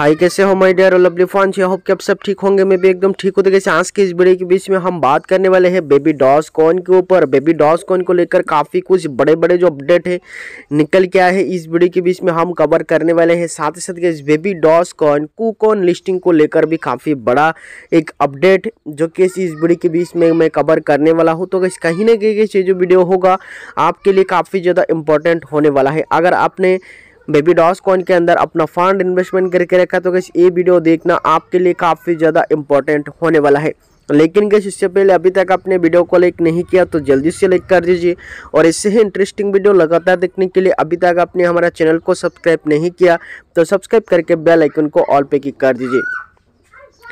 हाय कैसे हो my dear lovely friends I hope कि आप सब ठीक होंगे मैं भी एकदम ठीक हो तो कैसे आज के इस वीडियो के बीच में हम बात करने वाले हैं बेबी डॉस कॉन के ऊपर बेबी डॉस कॉन को लेकर काफ़ी कुछ बड़े बड़े जो अपडेट है निकल के आए हैं इस वीडियो के बीच में हम कवर करने वाले हैं साथ ही साथ Baby Doge coin KuCoin listing को लेकर भी काफ़ी बड़ा एक अपडेट जो कि इस वीडियो के बीच में मैं कवर करने वाला हूँ तो कैसे कहीं ना कहीं जो वीडियो होगा आपके लिए काफ़ी ज़्यादा इंपॉर्टेंट होने वाला है अगर आपने बेबी डॉस कॉइन के अंदर अपना फंड इन्वेस्टमेंट करके रखा तो कैसे ये वीडियो देखना आपके लिए काफ़ी ज़्यादा इंपॉर्टेंट होने वाला है लेकिन गैस इससे पहले अभी तक आपने वीडियो को लाइक नहीं किया तो जल्दी से लाइक कर दीजिए और इससे ही इंटरेस्टिंग वीडियो लगातार देखने के लिए अभी तक आपने हमारा चैनल को सब्सक्राइब नहीं किया तो सब्सक्राइब करके बेल आइकन को ऑल पे क्लिक कर दीजिए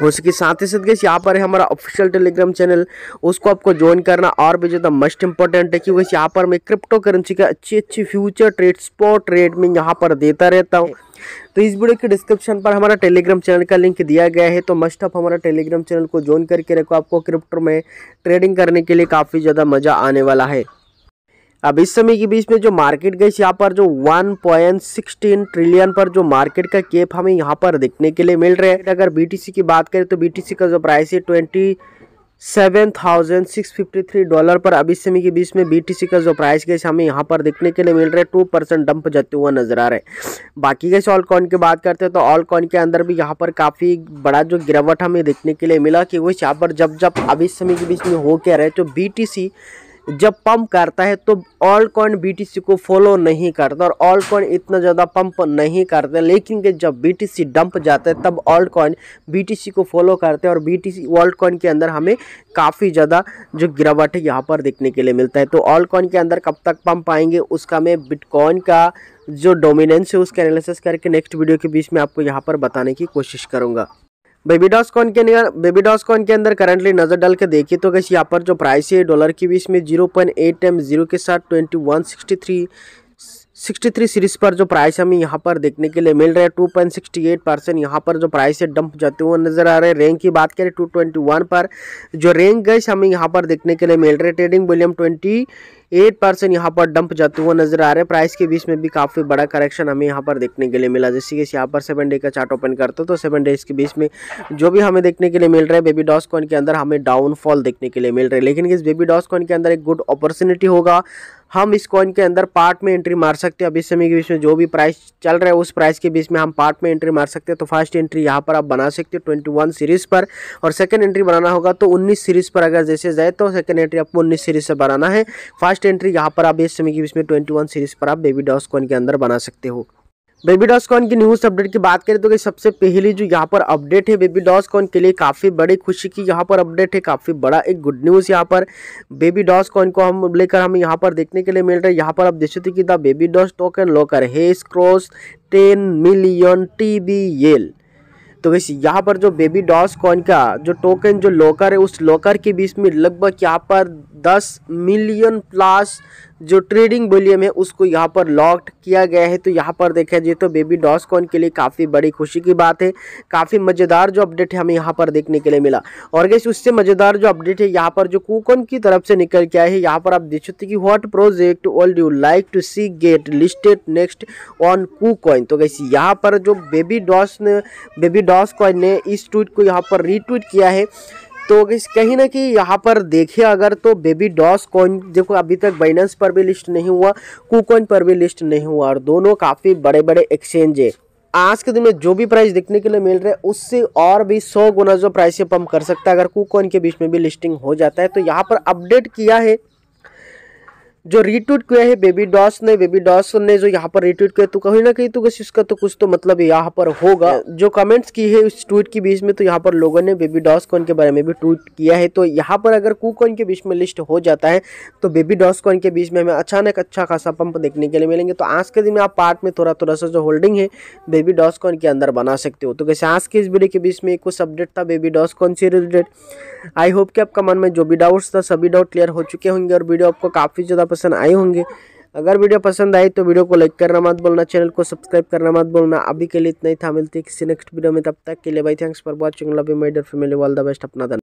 उसके साथ ही साथ गैस यहाँ पर है हमारा ऑफिशियल टेलीग्राम चैनल उसको आपको ज्वाइन करना और भी ज़्यादा मस्ट इंपॉर्टेंट है कि वैसे यहाँ पर मैं क्रिप्टो करेंसी का अच्छी अच्छी फ्यूचर ट्रेड स्पॉट ट्रेड में यहाँ पर देता रहता हूँ तो इस वीडियो के डिस्क्रिप्शन पर हमारा टेलीग्राम चैनल का लिंक दिया गया है तो मस्ट आप हमारा टेलीग्राम चैनल को ज्वाइन करके रखो आपको क्रिप्टो में ट्रेडिंग करने के लिए काफ़ी ज़्यादा मज़ा आने वाला है अब इस समय के बीच में जो मार्केट गई यहाँ पर जो 1.16 ट्रिलियन पर जो मार्केट का केप हमें यहाँ पर देखने के लिए मिल रहा है अगर बीटीसी की बात करें तो बीटीसी का जो प्राइस है twenty seven thousand six fifty three dollar पर अभी समय के बीच में बीटीसी का जो प्राइस गैस हमें यहाँ पर देखने के लिए मिल रहा है टू परसेंट डंप जाते हुए नजर आ रहे हैं बाकी गैस ऑल कॉइन की बात करते हैं तो ऑल कॉइन के अंदर भी यहाँ पर काफ़ी बड़ा जो गिरावट हमें देखने के लिए मिला कि वो यहाँ पर जब जब अभी समय के बीच में हो क्या रहे तो बी जब पंप करता है तो ऑल कॉइन बीटीसी को फॉलो नहीं करता और ऑल कॉइन इतना ज़्यादा पंप नहीं करते लेकिन के जब बीटीसी डंप जाता है तब ऑल कॉइन बीटीसी को फॉलो करते हैं और बीटीसी ऑल कॉइन के अंदर हमें काफ़ी ज़्यादा जो गिरावट है यहाँ पर देखने के लिए मिलता है तो ऑल कॉइन के अंदर कब तक पंप आएंगे उसका मैं बिटकॉइन का जो डोमिनेंस है उसका एनालिसिस करके नेक्स्ट वीडियो के बीच में आपको यहाँ पर बताने की कोशिश करूँगा बेबी डॉस कॉइन के अंदर बेबी डॉस कॉइन के अंदर करंटली नज़र डाल के देखिए तो कैसे यहाँ पर जो प्राइस है डॉलर की भी इसमें zero point eight M zero के साथ twenty one sixty three sixty three series पर जो प्राइस हमें यहाँ पर देखने के लिए मिल रहा है two point sixty eight percent यहाँ पर जो प्राइस है डंप जाते हुए नजर आ रहे हैं रैंक की बात करें टू ट्वेंटी वन पर जो रैंक गैस हमें यहाँ पर देखने के लिए मिल रहा है trading volume twenty eight percent यहाँ पर डंप जाते हुए नजर आ रहे हैं प्राइस के बीच में भी काफ़ी बड़ा करेक्शन हमें यहाँ पर देखने के लिए मिला जैसे कि यहाँ पर सेवन डे का चार्ट ओपन करते हो तो सेवन डेज के बीच में जो भी हमें देखने के लिए मिल रहा है बेबी डॉस कॉइन के अंदर हमें डाउनफॉल देखने के लिए मिल रहा है लेकिन इस बेबी डॉस कॉइन के अंदर एक गुड अपॉर्चुनिटी होगा हम इस कॉइन के अंदर पार्ट में एंट्री मार सकते हैं अभी समय के बीच में जो भी प्राइस चल रहा है उस प्राइस के बीच में हम पार्ट में एंट्री मार सकते हैं तो फर्स्ट एंट्री यहाँ पर आप बना सकते हो ट्वेंटी वन सीरीज़ पर और सेकंड एंट्री बनाना होगा तो उन्नीस सीरीज़ पर अगर जैसे जाए तो सेकंड एंट्री आपको उन्नीस सीरीज़ से बनाना है फर्स्ट लास्ट एंट्री यहाँ पर आप इस समय की इसमें ट्वेंटी वन सीरीज पर आप बेबी डॉस कॉइन के अंदर बना सकते हो बेबी डॉस कॉइन की न्यूज़ अपडेट की बात करें तो कि सबसे पहली जो यहाँ पर अपडेट है बेबी डॉस कॉइन के लिए काफ़ी बड़ी खुशी की यहाँ पर अपडेट है काफ़ी बड़ा एक गुड न्यूज़ यहाँ पर बेबी डॉस कॉइन को हम लेकर हम यहाँ पर देखने के लिए मिल रहे हैं यहाँ पर आप देख सकते कि the Baby Doge token locker has cross ten million T B L तो वैसे यहाँ पर जो बेबी डॉस कॉइन का जो टोकन जो लॉकर है उस लॉकर के बीच में लगभग यहाँ पर दस मिलियन प्लस जो ट्रेडिंग वॉल्यूम है उसको यहाँ पर लॉक्ड किया गया है तो यहाँ पर देखा जाए तो बेबी डॉस कॉइन के लिए काफ़ी बड़ी खुशी की बात है काफ़ी मज़ेदार जो अपडेट है हमें यहाँ पर देखने के लिए मिला और गैस उससे मज़ेदार जो अपडेट है यहाँ पर जो कूकन की तरफ से निकल के आए है यहाँ पर आप देख सकते कि what project all you like to see get listed next on KuCoin तो गैस यहाँ पर जो बेबी डॉस ने बेबी डॉस कॉइन ने इस ट्वीट को यहाँ पर रीट्वीट किया है तो कहीं ना कहीं यहाँ पर देखिए अगर तो बेबी डॉस कॉइन देखो अभी तक बाइनेंस पर भी लिस्ट नहीं हुआ कुकॉइन पर भी लिस्ट नहीं हुआ और दोनों काफ़ी बड़े बड़े एक्सचेंज है आज के दिन में जो भी प्राइस देखने के लिए मिल रहा है उससे और भी सौ गुना जो प्राइस से पम्प कर सकता है अगर कुकॉइन के बीच में भी लिस्टिंग हो जाता है तो यहाँ पर अपडेट किया है जो रिट्वीट किया है बेबी डॉस ने बेबी डॉस ने जो यहाँ पर रिट्वीट किया तो कहीं ना कहीं तो कुछ इसका तो कुछ तो मतलब यहाँ पर होगा जो कमेंट्स की है उस ट्वीट के बीच में तो यहाँ पर लोगों ने बेबी डॉस कॉन के बारे में भी ट्वीट किया है तो यहाँ पर अगर कूकॉन के बीच में लिस्ट हो जाता है तो बेबी डॉस कॉन के बीच में हमें अचानक अच्छा खासा पंप देखने के लिए मिलेंगे तो आज के दिन में आप पार्ट में थोड़ा थोड़ा सा जो होल्डिंग है बेबी डॉस कॉन के अंदर बना सकते हो तो कैसे आज के इस वीडियो के बीच में कुछ अपडेट था बेबी डॉस कॉन से रिलेटेड आई होप कि आपका मन में जो भी डाउट्स था सभी डाउट क्लियर हो चुके होंगे और वीडियो आपको काफ़ी ज़्यादा पसंद आए होंगे अगर वीडियो पसंद आई तो वीडियो को लाइक करना मत बोलना चैनल को सब्सक्राइब करना मत बोलना अभी के लिए इतना ही था है किसी नेक्स्ट वीडियो में तब तक के लिए भाई thanks for watching love you my dear family all the best अपना